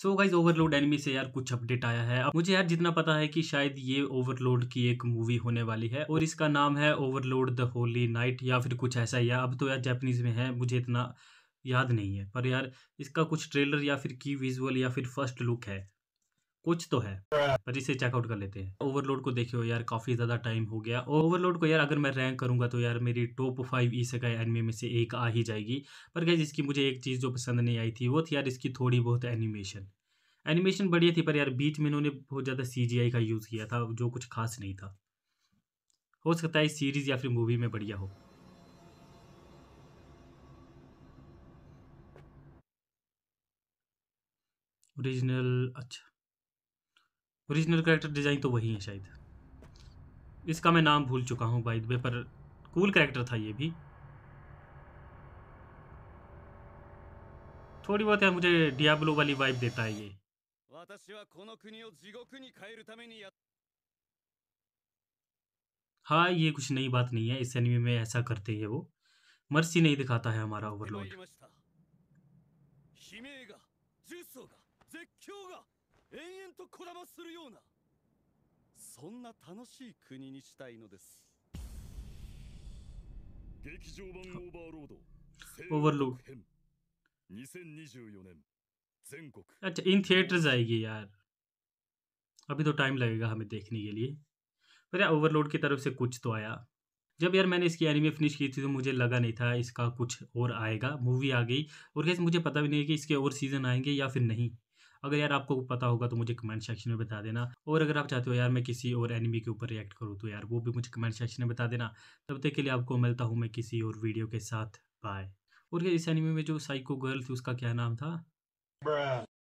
so guys overload enemy से यार कुछ अपडेट आया है अब मुझे यार जितना पता है कि शायद ये ओवरलोड की एक मूवी होने वाली है और इसका नाम है ओवरलोड द होली नाइट या फिर कुछ ऐसा ही है अब तो यार जैपनीज में है मुझे इतना याद नहीं है पर यार इसका कुछ ट्रेलर या फिर की विजुअल या फिर फर्स्ट लुक है कुछ तो है पर इसे चेकआउट कर लेते हैं ओवरलोड को देखियो यार काफी ज्यादा टाइम हो गया और ओवरलोड को यार अगर मैं रैंक करूंगा तो यार मेरी टॉप फाइव ई सका एनिमे में से एक आ ही जाएगी पर क्या इसकी मुझे एक चीज़ जो पसंद नहीं आई थी वो थी यार इसकी थोड़ी बहुत एनिमेशन एनिमेशन बढ़िया थी पर यार बीच में इन्होंने बहुत ज़्यादा सी का यूज़ किया था जो कुछ खास नहीं था हो सकता है सीरीज़ या फिर मूवी में बढ़िया हो ओरिजिनल अच्छा ओरिजिनल करेक्टर डिज़ाइन तो वही है शायद इसका मैं नाम भूल चुका हूँ बाई पर कूल करेक्टर था ये भी थोड़ी बहुत है मुझे डियाब्लो वाली वाइब देता है ये हाँ ये कुछ नई बात नहीं है इस एनिमी में ऐसा करते हैं वो मर्सी नहीं दिखाता है हमारा ओवरलोड 延々とこだまするようなそんな楽しい国にしたいのです劇場版オーバーロード ओवरलोड अच्छा इन थिएटर्स आएगी यार अभी तो टाइम लगेगा हमें देखने के लिए पर यार ओवरलोड की तरफ से कुछ तो आया जब यार मैंने इसकी एनिमे फिनिश की थी तो मुझे लगा नहीं था इसका कुछ और आएगा मूवी आ गई और कैसे मुझे पता भी नहीं कि इसके और सीज़न आएंगे या फिर नहीं अगर यार आपको पता होगा तो मुझे कमेंट सेक्शन में बता देना और अगर आप चाहते हो यार मैं किसी और एनिमी के ऊपर रिएक्ट करूँ तो यार वो भी मुझे कमेंट सेक्शन में बता देना तब तक के लिए आपको मिलता हूँ मैं किसी और वीडियो के साथ बाय और इस एनिमी में जो साइको गर्ल थी उसका क्या नाम था